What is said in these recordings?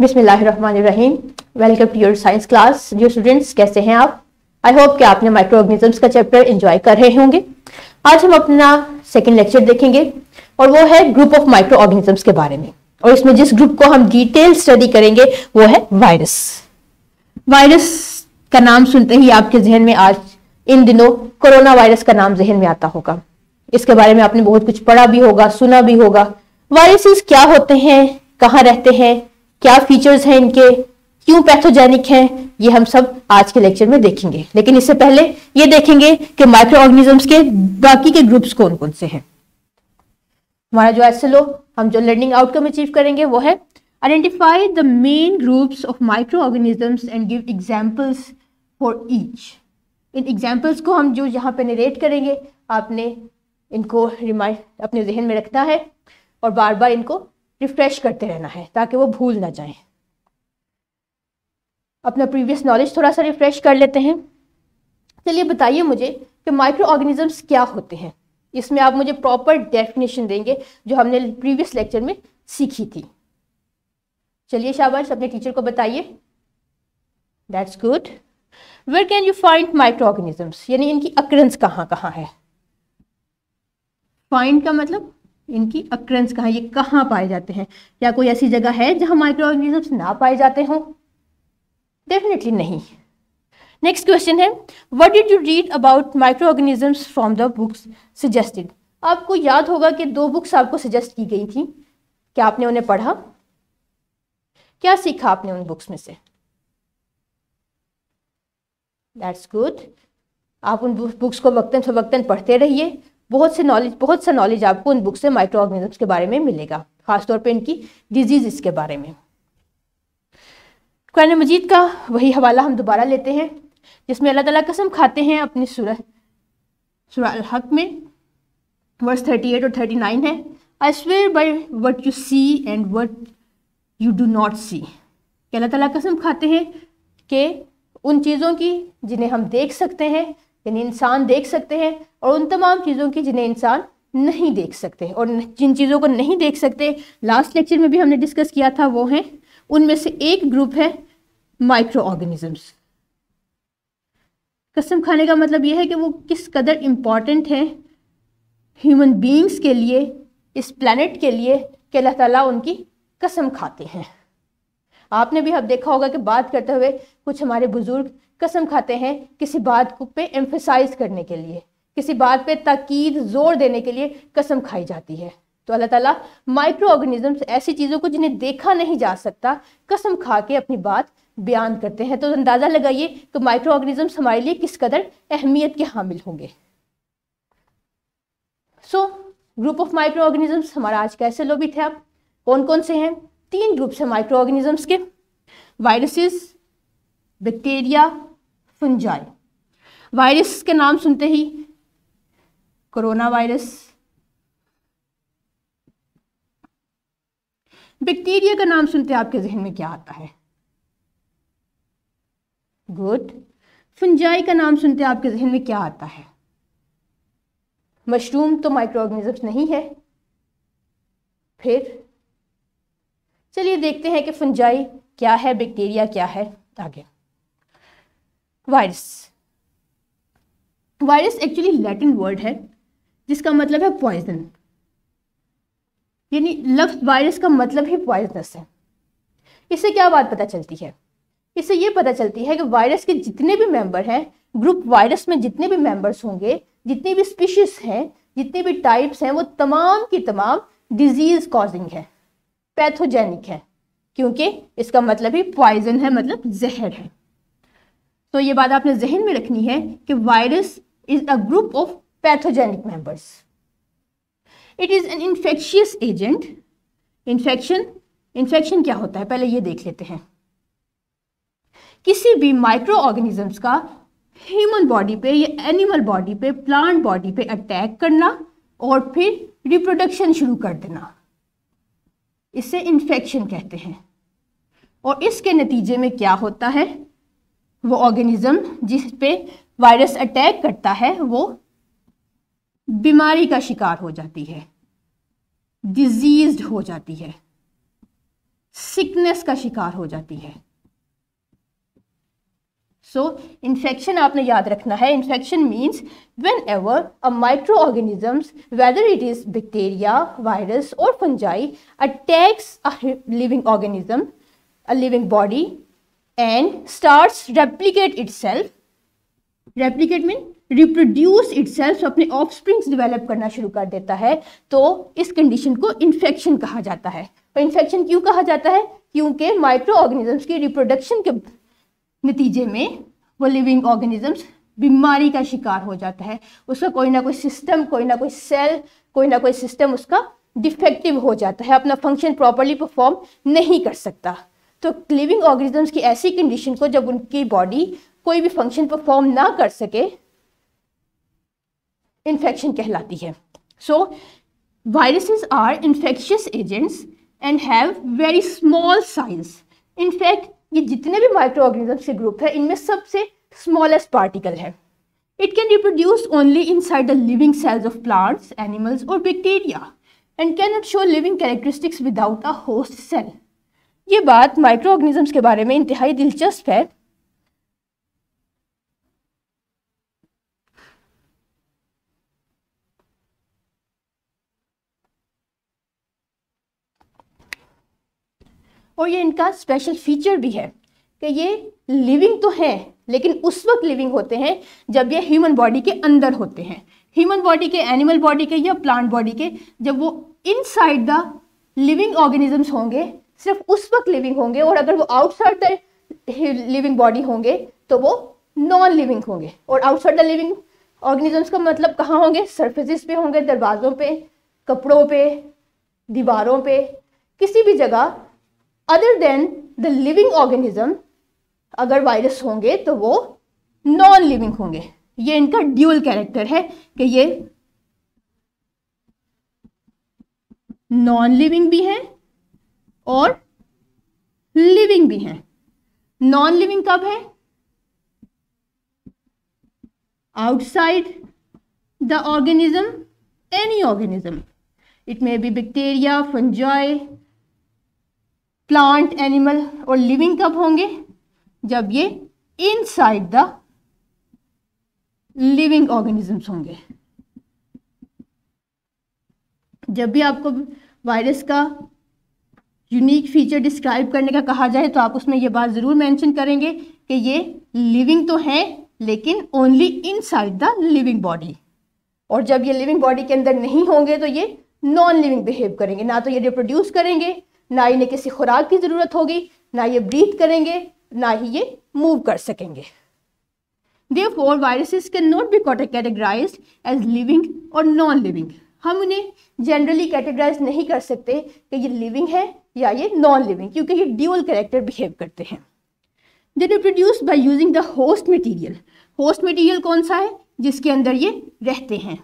बिसमीम welcome to your science class जो students कैसे हैं आप आई होप कि आपने माइक्रो ऑर्गेनिजम्स का चैप्टर एंजॉय कर रहे होंगे आज हम अपना सेकेंड लेक्चर देखेंगे और वो है ग्रुप ऑफ माइक्रो ऑर्गेनिजम्स के बारे में और इसमें जिस ग्रुप को हम डिटेल स्टडी करेंगे वो है वायरस वायरस का नाम सुनते ही आपके जहन में आज इन दिनों कोरोना वायरस का नाम जहन में आता होगा इसके बारे में आपने बहुत कुछ पढ़ा भी होगा सुना भी होगा वायरसेस क्या होते हैं कहाँ रहते हैं क्या फीचर्स हैं इनके क्यों पैथोजेनिक हैं ये हम सब आज के लेक्चर में देखेंगे लेकिन इससे पहले ये देखेंगे कि माइक्रो ऑर्गेनिजम्स के बाकी के ग्रुप्स कौन कौन से हैं हमारा जो एस हम जो लर्निंग आउटकम अचीव करेंगे वो है identify the main groups of micro microorganisms and give examples for each इन एग्जाम्पल्स को हम जो यहाँ पे निरेट करेंगे आपने इनको रिमाइंड अपने जहन में रखना है और बार बार इनको रिफ्रेश करते रहना है ताकि वो भूल ना जाए अपना प्रीवियस नॉलेज थोड़ा सा रिफ्रेश कर लेते हैं चलिए बताइए मुझे कि माइक्रो ऑर्गेनिजम्स क्या होते हैं इसमें आप मुझे प्रॉपर डेफिनेशन देंगे जो हमने प्रीवियस लेक्चर में सीखी थी चलिए शाबाश अपने टीचर को बताइए that's good where can you find microorganisms यानी इनकी अक्रेंस कहाँ कहाँ है फाइंड का मतलब इनकी अक्रंस कहाँ ये कहाँ पाए जाते हैं या कोई ऐसी जगह है जहाँ माइक्रो ऑर्गेनिज्म ना पाए जाते हों डेफिनेटली नहीं नेक्स्ट क्वेश्चन है what did you read about microorganisms from the books suggested आपको याद होगा कि दो बुक्स आपको सजेस्ट की गई थी क्या आपने उन्हें पढ़ा क्या सीखा आपने उन बुक्स में से दैट्स गुड आप उन बुक्स को वक्ता फवक्ता पढ़ते रहिए बहुत से नॉलेज बहुत सा नॉलेज आपको उन बुक से माइक्रो ऑर्गेनिजम्स के बारे में मिलेगा खासतौर पर इनकी डिजीज़ के बारे में कुरान मजीद का वही हवाला हम दोबारा लेते हैं जिसमें अल्लाह ताला कसम खाते हैं अपनी सुरह सुरह हक में वर्स थर्टी एट और थर्टी नाइन है I swear by what you see and what you do not see क्या अल्लाह ताला कसम खाते हैं कि उन चीज़ों की जिन्हें हम देख सकते हैं यानी इंसान देख सकते हैं और उन तमाम चीज़ों की जिन्हें इंसान नहीं देख सकते और जिन चीज़ों को नहीं देख सकते लास्ट लेक्चर में भी हमने डिस्कस किया था वो हैं उनमें से एक ग्रुप है माइक्रो ऑर्गेनिजम्स कसम खाने का मतलब यह है कि वो किस कदर इम्पॉर्टेंट हैं ह्यूमन बींग्स के लिए इस प्लानट के लिए कि अल्लाह ताला उनकी कसम खाते हैं आपने भी अब देखा होगा कि बात करते हुए कुछ हमारे बुज़ुर्ग कसम खाते हैं किसी बात को पे एम्फेसाइज करने के लिए किसी बात पे ताकीद जोर देने के लिए कसम खाई जाती है तो अल्लाह ताला माइक्रो ऑर्गेनिजम्स ऐसी चीज़ों को जिन्हें देखा नहीं जा सकता कसम खा के अपनी बात बयान करते हैं तो अंदाज़ा लगाइए कि माइक्रो ऑर्गेनिजम्स हमारे लिए किस कदर अहमियत के हामिल होंगे so group of micro microorganisms हमारा आज कैसे ऐसे है आप कौन कौन से हैं तीन ग्रुप्स हैं माइक्रो ऑर्गेनिजम्स के वायरसेस बैक्टीरिया फंजाई वायरस के नाम सुनते ही कोरोना वायरस बैक्टीरिया का नाम सुनते आपके जहन में क्या आता है गुड फंजाई का नाम सुनते आपके जहन में क्या आता है मशरूम तो माइक्रो ऑर्गेनिजम्स नहीं है फिर चलिए देखते हैं कि फंजाई क्या है बैक्टीरिया क्या है आगे virus virus actually Latin word है जिसका मतलब है पॉइजन यानी लफ्ज वायरस का मतलब ही पॉइजनस है इससे क्या बात पता चलती है इससे ये पता चलती है कि वायरस के जितने भी मेंबर हैं ग्रुप वायरस में जितने भी मेंबर्स होंगे जितनी भी स्पीशीज हैं जितने भी टाइप्स हैं वो तमाम की तमाम डिजीज कॉजिंग है पैथोजेनिक है क्योंकि इसका मतलब ही पॉइजन है मतलब जहर है तो ये बात आपने जहन में रखनी है कि virus is a group of pathogenic members it is an infectious agent infection infection क्या होता है पहले ये देख लेते हैं किसी भी माइक्रो ऑर्गेनिजम्स का ह्यूमन बॉडी पे या एनिमल बॉडी पे प्लांट बॉडी पे अटैक करना और फिर रिप्रोडक्शन शुरू कर देना इसे इन्फेक्शन कहते हैं और इसके नतीजे में क्या होता है वो ऑर्गेनिज्म जिस पे वायरस अटैक करता है वो बीमारी का शिकार हो जाती है डिजीज हो जाती है सिकनेस का शिकार हो जाती है सो so, इन्फेक्शन आपने याद रखना है infection means whenever a micro organisms whether it is bacteria virus और fungi attacks a living organism a living body and starts replicate itself replicate mean reproduce itself अपने offsprings develop करना शुरू कर देता है तो इस कंडीशन को इन्फेक्शन कहा जाता है और इन्फेक्शन क्यों कहा जाता है क्योंकि माइक्रो ऑर्गेनिजम्स के रिप्रोडक्शन के नतीजे में वो लिविंग ऑर्गेनिजम्स बीमारी का शिकार हो जाता है उसका कोई ना कोई सिस्टम कोई ना कोई सेल कोई ना कोई सिस्टम उसका डिफेक्टिव हो जाता है अपना फंक्शन प्रॉपरली परफॉर्म नहीं कर सकता तो लिविंग ऑर्गेनिजम्स की ऐसी कंडीशन को जब उनकी बॉडी कोई भी फंक्शन परफॉर्म ना कर सके इन्फेक्शन कहलाती है so viruses are infectious agents and have very small size in fact ये जितने भी माइक्रो ऑर्गेनिजम्स के ग्रुप है इनमें सबसे स्मॉलेस्ट पार्टिकल है it can reproduce only inside the living cells of plants animals और bacteria and can not show living characteristics without a host cell ये बात माइक्रो ऑर्गेनिजम्स के बारे में इंतहाई दिलचस्प है और ये इनका स्पेशल फीचर भी है कि ये लिविंग तो हैं लेकिन उस वक्त लिविंग होते हैं जब ये ह्यूमन बॉडी के अंदर होते हैं ह्यूमन बॉडी के एनिमल बॉडी के या प्लांट बॉडी के जब वो इनसाइड द लिविंग ऑर्गेनिजम्स होंगे सिर्फ उस वक्त लिविंग होंगे और अगर वो आउटसाइड द लिविंग बॉडी होंगे तो वो नॉन लिविंग होंगे और आउटसाइड द लिविंग ऑर्गेनिजम्स का मतलब कहाँ होंगे सर्फेसिस पे होंगे दरवाज़ों पे कपड़ों पे दीवारों पे किसी भी जगह other than the living organism अगर वायरस होंगे तो वो नॉन लिविंग होंगे ये इनका ड्यूअल कैरेक्टर है कि ये नॉन लिविंग भी हैं और लिविंग भी हैं नॉन लिविंग कब है outside the organism any organism it may be bacteria fungi plant animal और लिविंग कब होंगे जब ये इनसाइड द लिविंग ऑर्गेनिजम्स होंगे जब भी आपको वायरस का यूनिक फीचर डिस्क्राइब करने का कहा जाए तो आप उसमें यह बात ज़रूर मेंशन करेंगे कि ये लिविंग तो है लेकिन only inside the living body और जब ये लिविंग बॉडी के अंदर नहीं होंगे तो ये नॉन लिविंग बिहेव करेंगे ना तो ये रिप्रोड्यूस करेंगे ना इन्हें किसी खुराक की ज़रूरत होगी ना ये ब्रीथ करेंगे ना ही ये मूव कर सकेंगे therefore viruses can not be categorize as living और नॉन लिविंग हम उन्हें जनरली कैटेगराइज नहीं कर सकते कि ये लिविंग है या ये नॉन लिविंग क्योंकि ये ड्यूअल करेक्टर बिहेव करते हैं they produce by using the host material host material कौन सा है जिसके अंदर ये रहते हैं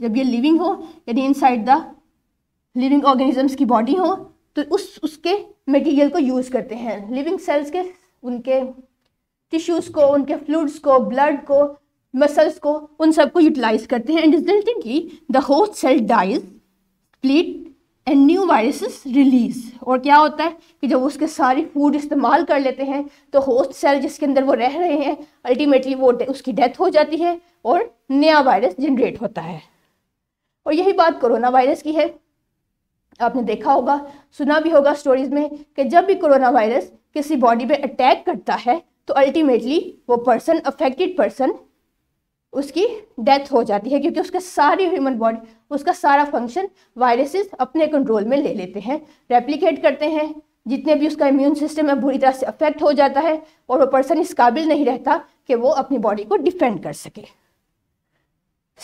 जब ये लिविंग हो यानी इनसाइड द लिविंग ऑर्गेनिजम्स की बॉडी हो तो उस उसके मटीरियल को यूज़ करते हैं लिविंग सेल्स के उनके टिश्यूज़ को उनके फ्लूड्स को ब्लड को मसल्स को उन सबको यूटिलाइज करते हैं एंड की the host cell dies split and new viruses release और क्या होता है कि जब उसके सारे फूड इस्तेमाल कर लेते हैं तो होस्ट सेल जिसके अंदर वो रह रहे हैं अल्टीमेटली वो उसकी डेथ हो जाती है और नया वायरस जनरेट होता है और यही बात कोरोना वायरस की है आपने देखा होगा सुना भी होगा स्टोरीज में कि जब भी कोरोना वायरस किसी बॉडी पे अटैक करता है तो अल्टीमेटली वो पर्सन अफेक्टेड पर्सन उसकी डेथ हो जाती है क्योंकि उसके सारी ह्यूमन बॉडी उसका सारा फंक्शन वायरसेस अपने कंट्रोल में ले लेते हैं रेप्लीकेट करते हैं जितने भी उसका इम्यून सिस्टम है बुरी तरह से अफेक्ट हो जाता है और वो पर्सन इस काबिल नहीं रहता कि वो अपनी बॉडी को डिफेंड कर सके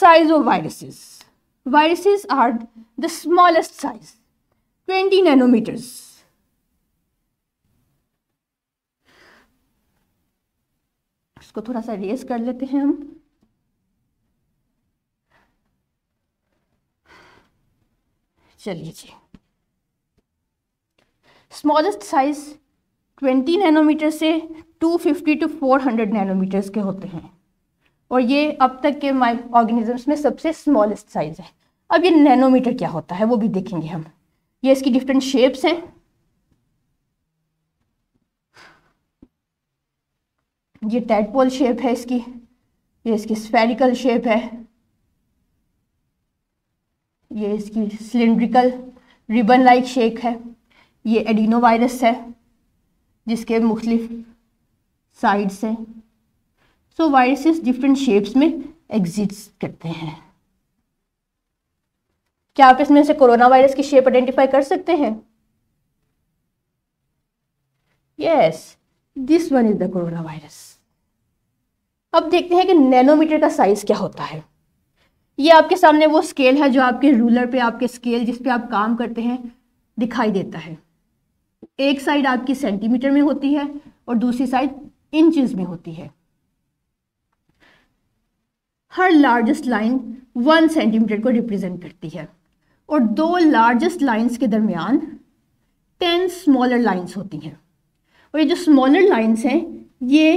size of viruses viruses are the smallest size 20 nanometers इसको थोड़ा सा रेस कर लेते हैं हम चलिए जी स्मॉलेस्ट साइज 20 नैनोमीटर से 250 टू 400 नैनोमीटर्स के होते हैं और ये अब तक के माइक ऑर्गेनिजम्स में सबसे स्मॉलेस्ट साइज है अब ये नैनोमीटर क्या होता है वो भी देखेंगे हम ये इसकी डिफरेंट शेप्स हैं ये टैडपोल शेप है इसकी ये इसकी स्फेरिकल शेप है ये इसकी सिलेंड्रिकल रिबन लाइक शेक है ये एडिनो वायरस है जिसके मुख्तफ साइड्स हैं सो वायरसेस डिफरेंट शेप्स में एग्जिस्ट करते हैं क्या आप इसमें से कोरोना वायरस की शेप आइडेंटिफाई कर सकते हैं yes this one is the corona virus अब देखते हैं कि नैनोमीटर का साइज क्या होता है ये आपके सामने वो स्केल है जो आपके रूलर पे आपके स्केल जिस पे आप काम करते हैं दिखाई देता है एक साइड आपकी सेंटीमीटर में होती है और दूसरी साइड इंच में होती है हर लार्जेस्ट लाइन वन सेंटीमीटर को रिप्रेजेंट करती है और दो लार्जेस्ट लाइंस के दरमियान टेन स्मॉलर लाइंस होती हैं और ये जो स्मॉलर लाइंस हैं ये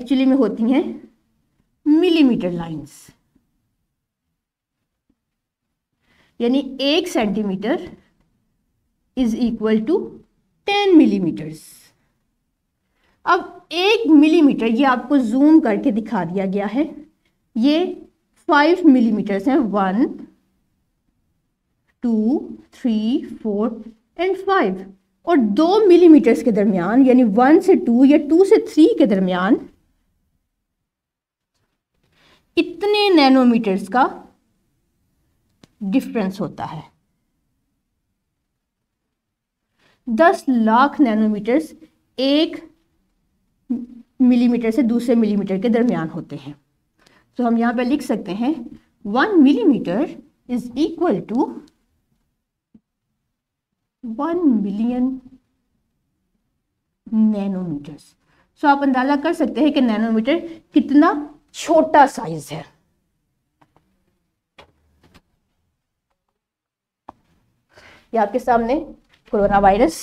एक्चुअली में होती हैं मिलीमीटर लाइंस यानी एक centimeter is equal to ten millimeters अब एक मिलीमीटर ये आपको जूम करके दिखा दिया गया है ये फाइव मिलीमीटर्स हैं one two three four and five और दो मिलीमीटर्स के दरमियान यानी वन से टू या टू से थ्री के दरमियान इतने नैनोमीटर्स का डिफरेंस होता है दस लाख नैनोमीटर्स एक मिलीमीटर से दूसरे मिलीमीटर के दरमियान होते हैं तो हम यहाँ पर लिख सकते हैं one millimeter is equal to one million nanometers so आप अंदाज़ा कर सकते हैं कि नैनोमीटर कितना छोटा साइज है ये आपके सामने कोरोना वायरस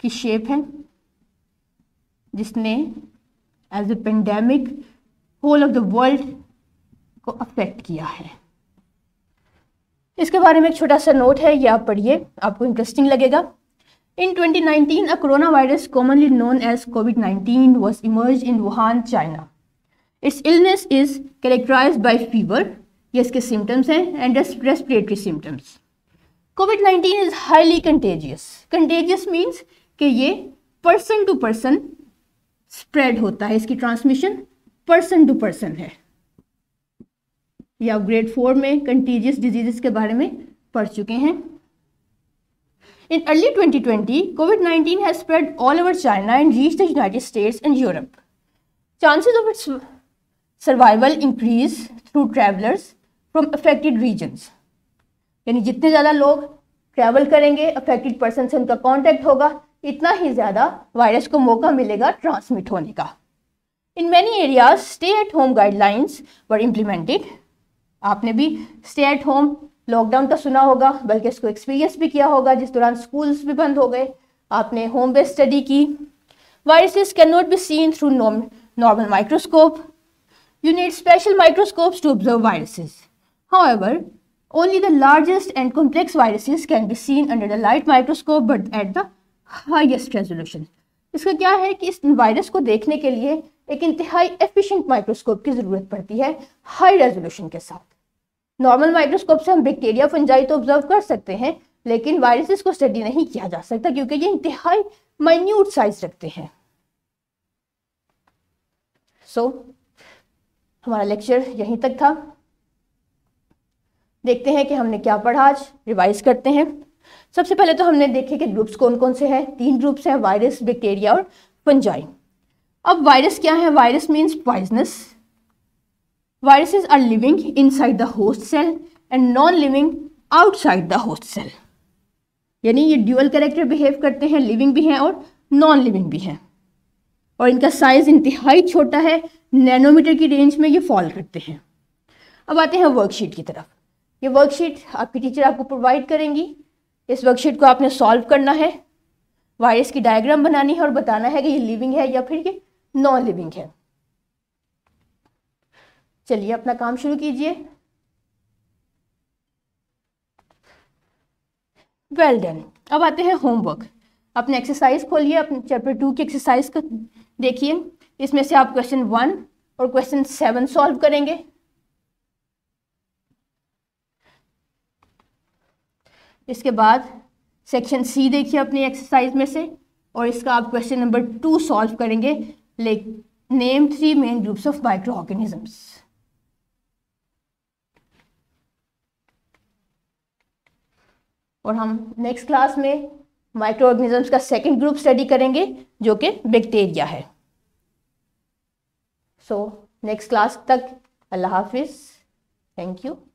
की शेप है जिसने as a pandemic whole of the world को अफेक्ट किया है इसके बारे में एक छोटा सा नोट है ये आप पढ़िए आपको इंटरेस्टिंग लगेगा in 2019 a corona virus commonly known as COVID nineteen was emerge in Wuhan China its illness is characterize by fever ये इसके सिम्टम्स हैं and respiratory symptoms COVID nineteen is highly contagious contagious means कि ये person to person spread होता है इसकी transmission person to person है या ग्रेड फोर में कंटेजियस डिजीज के बारे में पढ़ चुके हैं in early twenty twenty COVID nineteen has spread all over China and reach the United States and Europe chances of its survival increase through travellers from affected regions यानी जितने ज़्यादा लोग ट्रैवल करेंगे अफेक्टेड पर्सन से उनका contact होगा इतना ही ज़्यादा वायरस को मौका मिलेगा ट्रांसमिट होने का in many areas stay at home guidelines were implemented आपने भी स्टे एट होम लॉकडाउन का सुना होगा बल्कि इसको एक्सपीरियंस भी किया होगा जिस दौरान स्कूल्स भी बंद हो गए आपने होम बेस्ड स्टडी की can not be seen through normal microscope you need special special to observe observe however Only the largest and complex viruses can be seen under the light microscope but at the highest resolution. इसका क्या है कि इस virus को देखने के लिए एक इंतहाई एफिशिएंट माइक्रोस्कोप की ज़रूरत पड़ती है हाई रेजोल्यूशन के साथ नॉर्मल माइक्रोस्कोप से हम बैक्टीरिया फंजाई तो ऑब्जर्व कर सकते हैं लेकिन वायरसेस को स्टडी नहीं किया जा सकता क्योंकि ये इंतहाई माइन्यूट साइज रखते हैं सो so, हमारा लेक्चर यहीं तक था देखते हैं कि हमने क्या पढ़ा आज रिवाइज करते हैं सबसे पहले तो हमने देखे कि ग्रुप्स कौन कौन से हैं तीन ग्रुप्स हैं वायरस बैक्टीरिया और फंजाई अब वायरस क्या है virus means poisonous viruses are living inside the host cell and non living outside the host cell यानी ये ड्यूअल करेक्टर बिहेव करते हैं लिविंग भी हैं और नॉन लिविंग भी हैं और इनका साइज इंतहाई छोटा है नैनोमीटर की रेंज में ये फॉल करते हैं अब आते हैं वर्कशीट की तरफ ये वर्कशीट आपकी टीचर आपको प्रोवाइड करेंगी इस वर्कशीट को आपने सॉल्व करना है वायरस की डायग्राम बनानी है और बताना है कि ये लिविंग है या फिर ये नॉन लिविंग है चलिए अपना काम शुरू कीजिए वेल डन अब आते हैं होमवर्क अपने एक्सरसाइज खोलिए अपने चैप्टर टू की एक्सरसाइज को देखिए इसमें से आप क्वेश्चन वन और क्वेश्चन सेवन सॉल्व करेंगे इसके बाद सेक्शन सी देखिए अपनी एक्सरसाइज में से और इसका आप क्वेश्चन नंबर टू सॉल्व करेंगे like name three main groups of micro organisms और हम नेक्स्ट क्लास में माइक्रो ऑर्गेनिजम्स का सेकंड ग्रुप स्टडी करेंगे जो कि बैक्टीरिया है सो नेक्स्ट क्लास तक अल्लाह हाफिज़ थैंक यू